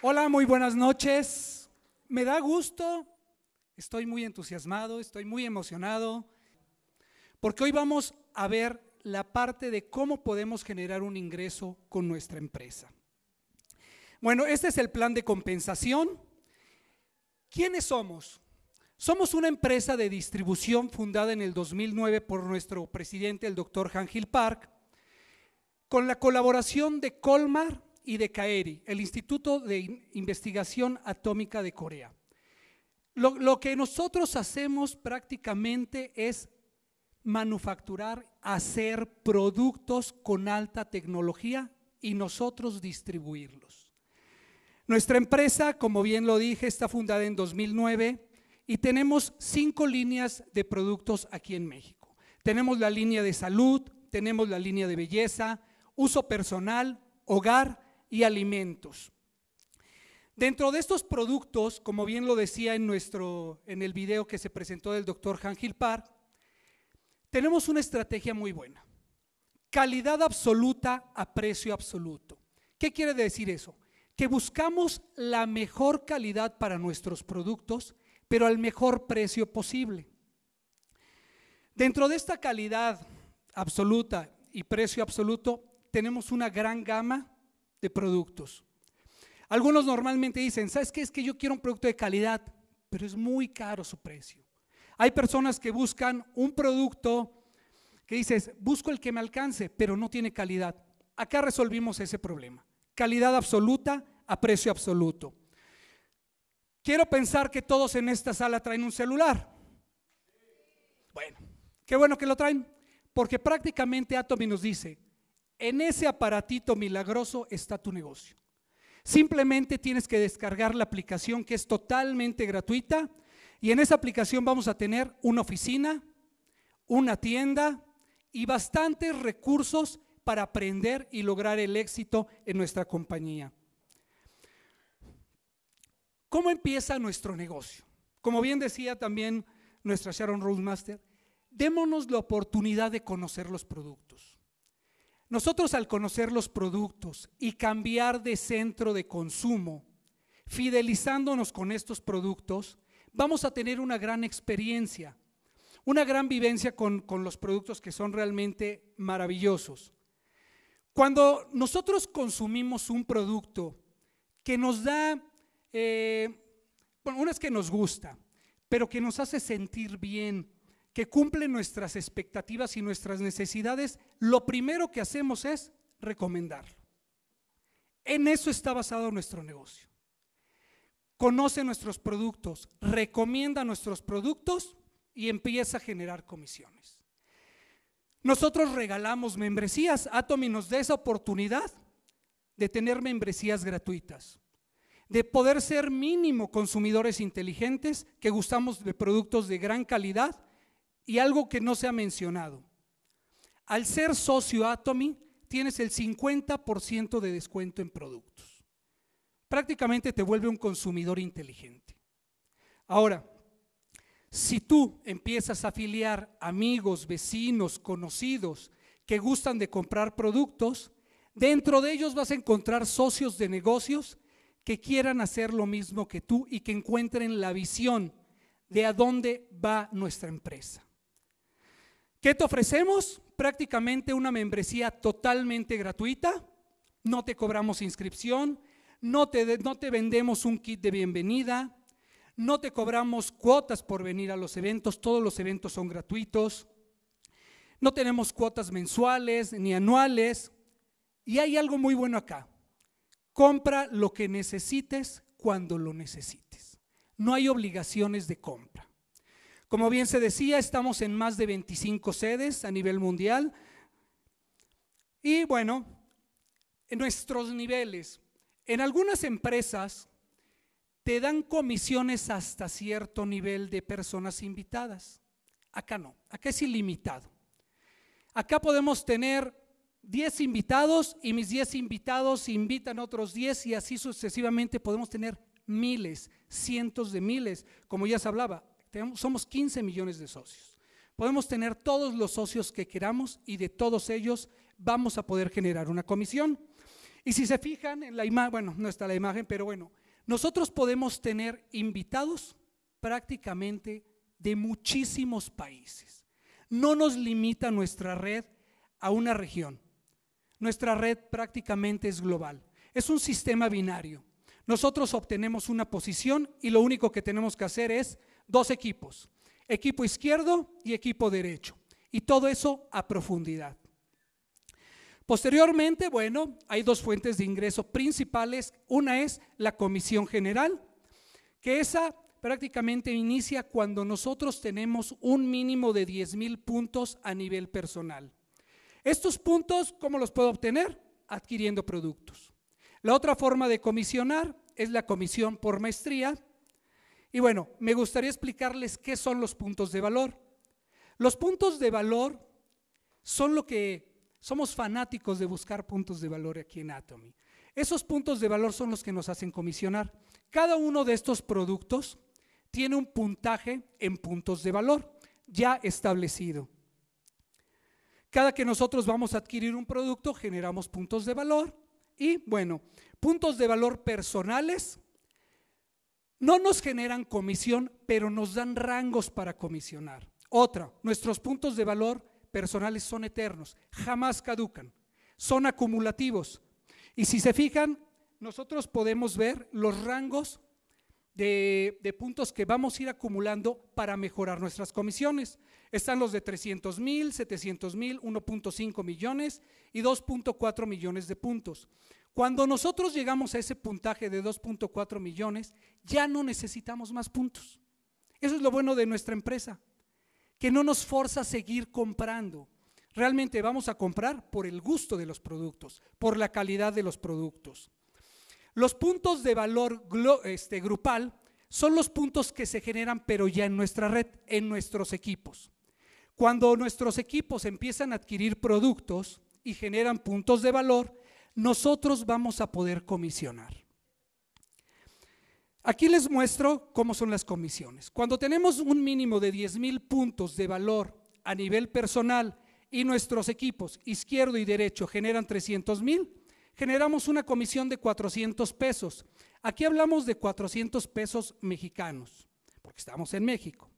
Hola, muy buenas noches. Me da gusto, estoy muy entusiasmado, estoy muy emocionado, porque hoy vamos a ver la parte de cómo podemos generar un ingreso con nuestra empresa. Bueno, este es el plan de compensación. ¿Quiénes somos? Somos una empresa de distribución fundada en el 2009 por nuestro presidente, el doctor Hangil Park, con la colaboración de Colmar, y de CAERI, el Instituto de Investigación Atómica de Corea. Lo, lo, que nosotros hacemos prácticamente es manufacturar, hacer productos con alta tecnología y nosotros distribuirlos. Nuestra empresa, como bien lo dije, está fundada en 2009 y tenemos cinco líneas de productos aquí en México. Tenemos la línea de salud, tenemos la línea de belleza, uso personal, hogar, y alimentos. Dentro de estos productos, como bien lo decía en, nuestro, en el video que se presentó del doctor Hangil Park, tenemos una estrategia muy buena. Calidad absoluta a precio absoluto. ¿Qué quiere decir eso? Que buscamos la mejor calidad para nuestros productos, pero al mejor precio posible. Dentro de esta calidad absoluta y precio absoluto, tenemos una gran gama de productos. Algunos normalmente dicen, ¿sabes qué? Es que yo quiero un producto de calidad, pero es muy caro su precio. Hay personas que buscan un producto que dices, busco el que me alcance, pero no tiene calidad. Acá resolvimos ese problema. Calidad absoluta a precio absoluto. Quiero pensar que todos en esta sala traen un celular. Bueno, qué bueno que lo traen, porque prácticamente Atomy nos dice, en ese aparatito milagroso está tu negocio. Simplemente tienes que descargar la aplicación que es totalmente gratuita y en esa aplicación vamos a tener una oficina, una tienda y bastantes recursos para aprender y lograr el éxito en nuestra compañía. ¿Cómo empieza nuestro negocio? Como bien decía también nuestra Sharon Roadmaster, démonos la oportunidad de conocer los productos. Nosotros al conocer los productos y cambiar de centro de consumo, fidelizándonos con estos productos, vamos a tener una gran experiencia, una gran vivencia con, los productos que son realmente maravillosos. Cuando nosotros consumimos un producto que nos da, eh, bueno, es que nos gusta, pero que nos hace sentir bien, que cumple nuestras expectativas y nuestras necesidades, lo primero que hacemos es recomendarlo. En eso está basado nuestro negocio. Conoce nuestros productos, recomienda nuestros productos y empieza a generar comisiones. Nosotros regalamos membresías. Atomi nos da esa oportunidad de tener membresías gratuitas, de poder ser mínimo consumidores inteligentes que gustamos de productos de gran calidad y algo que no se ha mencionado. Al ser socio Atomy, tienes el 50% de descuento en productos. Prácticamente te vuelve un consumidor inteligente. Ahora, si tú empiezas a afiliar amigos, vecinos, conocidos que gustan de comprar productos, dentro de ellos vas a encontrar socios de negocios que quieran hacer lo mismo que tú y que encuentren la visión de a dónde va nuestra empresa. ¿Qué te ofrecemos? Prácticamente una membresía totalmente gratuita. No te cobramos inscripción, no te, no te vendemos un kit de bienvenida, no te cobramos cuotas por venir a los eventos, todos los eventos son gratuitos. No tenemos cuotas mensuales ni anuales. Y hay algo muy bueno acá. Compra lo que necesites cuando lo necesites. No hay obligaciones de compra. Como bien se decía, estamos en más de 25 sedes a nivel mundial. Y bueno, en nuestros niveles, en algunas empresas te dan comisiones hasta cierto nivel de personas invitadas. Acá no, acá es ilimitado. Acá podemos tener 10 invitados y mis 10 invitados invitan otros 10 y así sucesivamente podemos tener miles, cientos de miles, como ya se hablaba, somos 15 millones de socios. Podemos tener todos los socios que queramos y de todos ellos vamos a poder generar una comisión. Y si se fijan en la imagen, bueno, no está la imagen, pero bueno, nosotros podemos tener invitados prácticamente de muchísimos países. No nos limita nuestra red a una región. Nuestra red prácticamente es global. Es un sistema binario. Nosotros obtenemos una posición y lo único que tenemos que hacer es dos equipos, equipo izquierdo y equipo derecho. Y todo eso a profundidad. Posteriormente, bueno, hay dos fuentes de ingreso principales. Una es la comisión general, que esa prácticamente inicia cuando nosotros tenemos un mínimo de 10 mil puntos a nivel personal. Estos puntos, ¿cómo los puedo obtener? Adquiriendo productos. La otra forma de comisionar es la comisión por maestría, y bueno, me gustaría explicarles qué son los puntos de valor. Los puntos de valor son lo que somos fanáticos de buscar puntos de valor aquí en Atomy. Esos puntos de valor son los que nos hacen comisionar. Cada uno de estos productos tiene un puntaje en puntos de valor ya establecido. Cada que nosotros vamos a adquirir un producto, generamos puntos de valor y, bueno, puntos de valor personales no nos generan comisión, pero nos dan rangos para comisionar. Otra, nuestros puntos de valor personales son eternos, jamás caducan, son acumulativos. Y si se fijan, nosotros podemos ver los rangos de, puntos que vamos a ir acumulando para mejorar nuestras comisiones. Están los de 300 mil, 700 mil, 1.5 millones y 2.4 millones de puntos. Cuando nosotros llegamos a ese puntaje de 2.4 millones, ya no necesitamos más puntos. Eso es lo bueno de nuestra empresa, que no nos forza a seguir comprando. Realmente vamos a comprar por el gusto de los productos, por la calidad de los productos. Los puntos de valor este, grupal son los puntos que se generan, pero ya en nuestra red, en nuestros equipos. Cuando nuestros equipos empiezan a adquirir productos y generan puntos de valor, nosotros vamos a poder comisionar. Aquí les muestro cómo son las comisiones. Cuando tenemos un mínimo de 10 mil puntos de valor a nivel personal y nuestros equipos izquierdo y derecho generan 300 mil, generamos una comisión de 400 pesos. Aquí hablamos de 400 pesos mexicanos, porque estamos en México.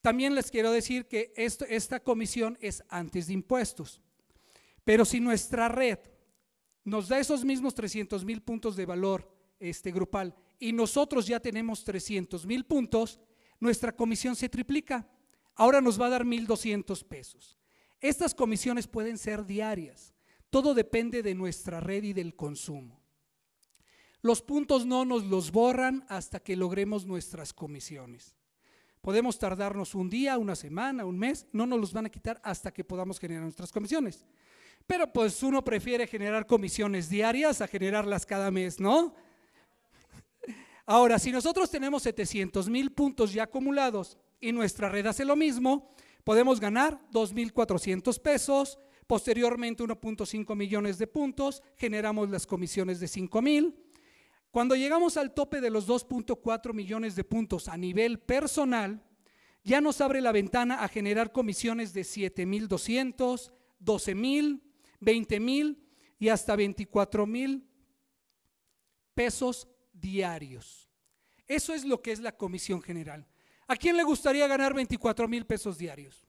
También les quiero decir que esta comisión es antes de impuestos. Pero si nuestra red nos da esos mismos 300 mil puntos de valor este, grupal y nosotros ya tenemos 300 mil puntos, nuestra comisión se triplica. Ahora nos va a dar 1.200 pesos. Estas comisiones pueden ser diarias. Todo depende de nuestra red y del consumo. Los puntos no nos los borran hasta que logremos nuestras comisiones. Podemos tardarnos un día, una semana, un mes, no nos los van a quitar hasta que podamos generar nuestras comisiones. Pero pues uno prefiere generar comisiones diarias a generarlas cada mes, ¿no? Ahora, si nosotros tenemos 700 mil puntos ya acumulados y nuestra red hace lo mismo, podemos ganar 2.400 pesos, Posteriormente 1.5 millones de puntos, generamos las comisiones de 5 mil. Cuando llegamos al tope de los 2.4 millones de puntos a nivel personal, ya nos abre la ventana a generar comisiones de 7.200, 20 mil y hasta 24 mil pesos diarios. Eso es lo que es la comisión general. ¿A quién le gustaría ganar 24 mil pesos diarios?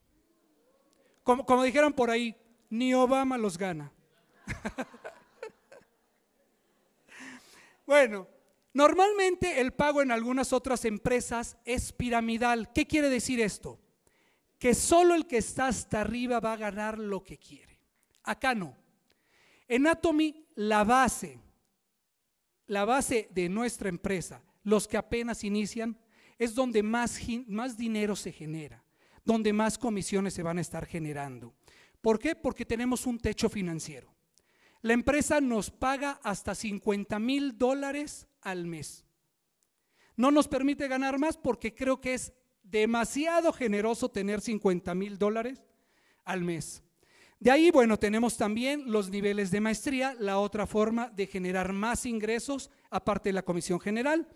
Como, como dijeron por ahí, ni Obama los gana. bueno, normalmente el pago en algunas otras empresas es piramidal. ¿Qué quiere decir esto? Que solo el que está hasta arriba va a ganar lo que quiere. Acá no. En Atomy, la base, la base de nuestra empresa, los que apenas inician, es donde más, más dinero se genera, donde más comisiones se van a estar generando. ¿Por qué? Porque tenemos un techo financiero. La empresa nos paga hasta 50 mil dólares al mes. No nos permite ganar más porque creo que es demasiado generoso tener 50 mil dólares al mes. De ahí, bueno, tenemos también los niveles de maestría, la otra forma de generar más ingresos, aparte de la comisión general.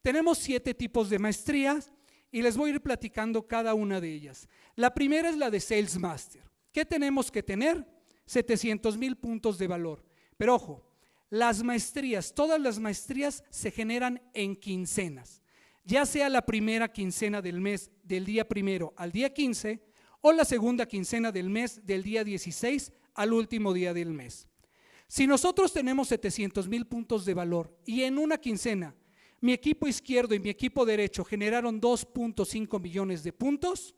Tenemos siete tipos de maestrías y les voy a ir platicando cada una de ellas. La primera es la de Sales Master. ¿Qué tenemos que tener? 700 mil puntos de valor. Pero ojo, las maestrías, todas las maestrías se generan en quincenas, ya sea la primera quincena del mes del día primero al día 15 o la segunda quincena del mes del día 16 al último día del mes. Si nosotros tenemos 700 mil puntos de valor y en una quincena mi equipo izquierdo y mi equipo derecho generaron 2.5 millones de puntos,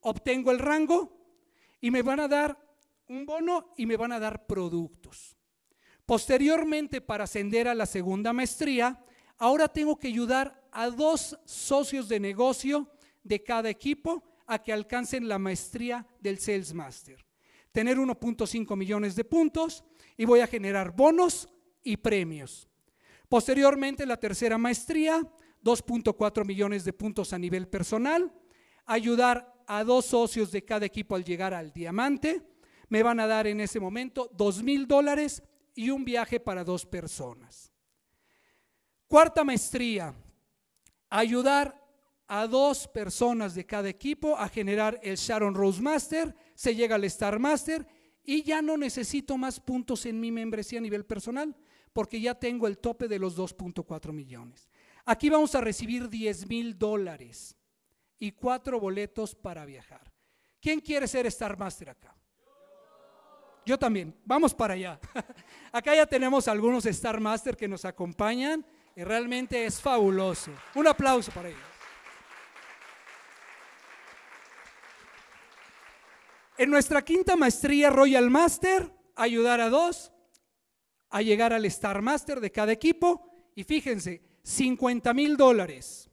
obtengo el rango y me van a dar un bono y me van a dar productos. Posteriormente, para ascender a la segunda maestría, ahora tengo que ayudar a dos socios de negocio de cada equipo a que alcancen la maestría del Sales Master. Tener 1.5 millones de puntos y voy a generar bonos y premios. Posteriormente, la tercera maestría, 2.4 millones de puntos a nivel personal, ayudar a dos socios de cada equipo al llegar al diamante. Me van a dar en ese momento dos mil dólares y un viaje para dos personas. Cuarta maestría, ayudar a dos personas de cada equipo a generar el Sharon Rose Master, se llega al Star Master y ya no necesito más puntos en mi membresía a nivel personal porque ya tengo el tope de los 2.4 millones. Aquí vamos a recibir 10 mil dólares y cuatro boletos para viajar. ¿Quién quiere ser Star Master acá? Yo también. Vamos para allá. acá ya tenemos algunos Star Master que nos acompañan y realmente es fabuloso. Un aplauso para ellos. En nuestra quinta maestría Royal Master, ayudar a dos a llegar al Star Master de cada equipo. Y fíjense, 50 mil dólares.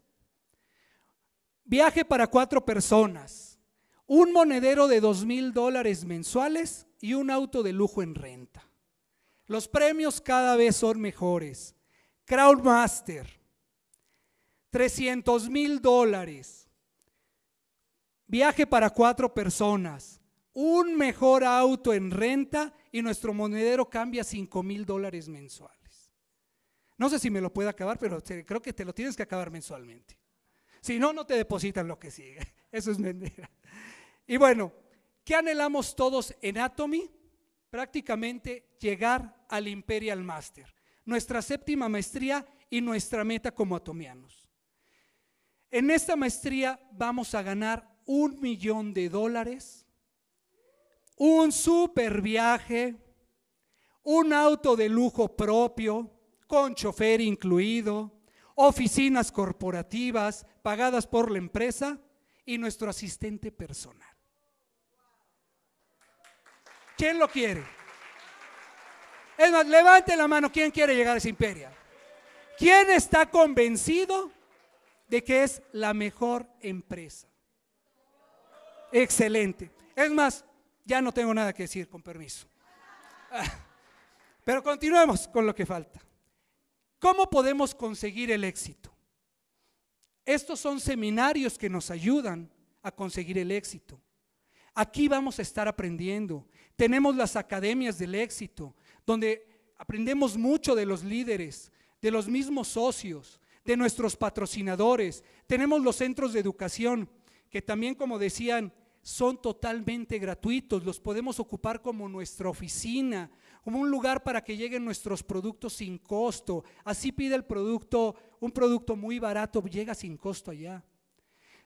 Viaje para cuatro personas, un monedero de dos mil dólares mensuales y un auto de lujo en renta. Los premios cada vez son mejores. Crowdmaster, 300 mil dólares. Viaje para cuatro personas, un mejor auto en renta y nuestro monedero cambia cinco mil dólares mensuales. No sé si me lo puede acabar, pero creo que te lo tienes que acabar mensualmente. Si no, no te depositan lo que sigue. Eso es mentira. Y bueno, ¿qué anhelamos todos en Atomy? Prácticamente llegar al Imperial Master, nuestra séptima maestría y nuestra meta como atomianos. En esta maestría vamos a ganar un millón de dólares, un super viaje, un auto de lujo propio, con chofer incluido, oficinas corporativas pagadas por la empresa y nuestro asistente personal. ¿Quién lo quiere? Es más, levante la mano, ¿quién quiere llegar a esa imperia? ¿Quién está convencido de que es la mejor empresa? Excelente. Es más, ya no tengo nada que decir, con permiso. Ah, pero continuemos con lo que falta. ¿Cómo podemos conseguir el éxito? Estos son seminarios que nos ayudan a conseguir el éxito. Aquí vamos a estar aprendiendo. Tenemos las academias del éxito, donde aprendemos mucho de los líderes, de los mismos socios, de nuestros patrocinadores. Tenemos los centros de educación, que también, como decían, son totalmente gratuitos, los podemos ocupar como nuestra oficina, como un lugar para que lleguen nuestros productos sin costo. Así pide el producto, un producto muy barato llega sin costo allá.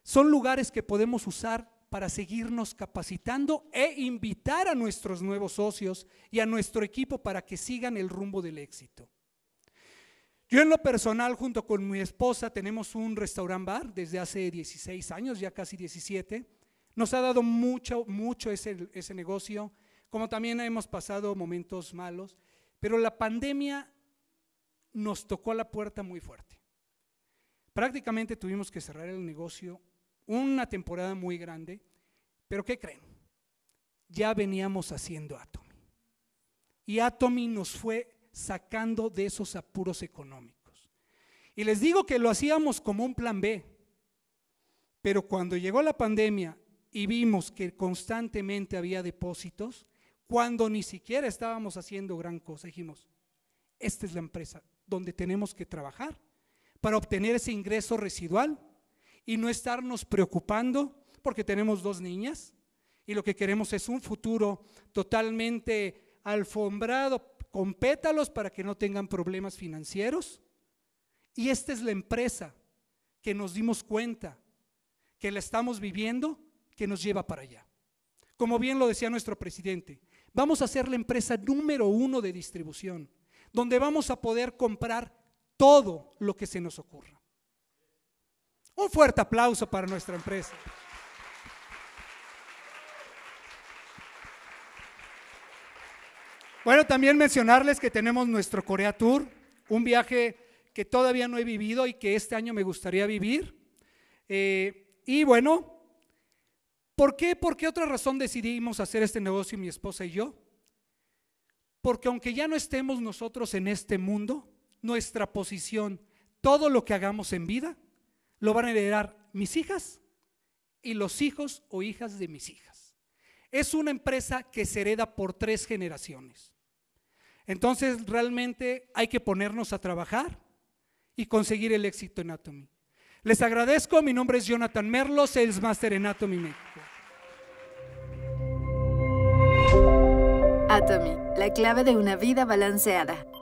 Son lugares que podemos usar para seguirnos capacitando e invitar a nuestros nuevos socios y a nuestro equipo para que sigan el rumbo del éxito. Yo en lo personal, junto con mi esposa, tenemos un restaurant bar desde hace 16 años, ya casi 17. Nos ha dado mucho, mucho ese, ese negocio como también hemos pasado momentos malos, pero la pandemia nos tocó la puerta muy fuerte. Prácticamente tuvimos que cerrar el negocio una temporada muy grande, pero ¿qué creen? Ya veníamos haciendo Atomy. Y Atomy nos fue sacando de esos apuros económicos. Y les digo que lo hacíamos como un plan B, pero cuando llegó la pandemia y vimos que constantemente había depósitos, cuando ni siquiera estábamos haciendo gran cosa. Dijimos, esta es la empresa donde tenemos que trabajar para obtener ese ingreso residual y no estarnos preocupando porque tenemos dos niñas y lo que queremos es un futuro totalmente alfombrado con pétalos para que no tengan problemas financieros. Y esta es la empresa que nos dimos cuenta que la estamos viviendo que nos lleva para allá. Como bien lo decía nuestro presidente, vamos a ser la empresa número uno de distribución, donde vamos a poder comprar todo lo que se nos ocurra. Un fuerte aplauso para nuestra empresa. Bueno, también mencionarles que tenemos nuestro Corea Tour, un viaje que todavía no he vivido y que este año me gustaría vivir. Eh, y bueno, ¿Por qué? ¿Por qué otra razón decidimos hacer este negocio mi esposa y yo? Porque aunque ya no estemos nosotros en este mundo, nuestra posición, todo lo que hagamos en vida, lo van a heredar mis hijas y los hijos o hijas de mis hijas. Es una empresa que se hereda por tres generaciones. Entonces realmente hay que ponernos a trabajar y conseguir el éxito en Atomy. Les agradezco, mi nombre es Jonathan Merlo, Sales Master en Atomy México. Atomy, la clave de una vida balanceada.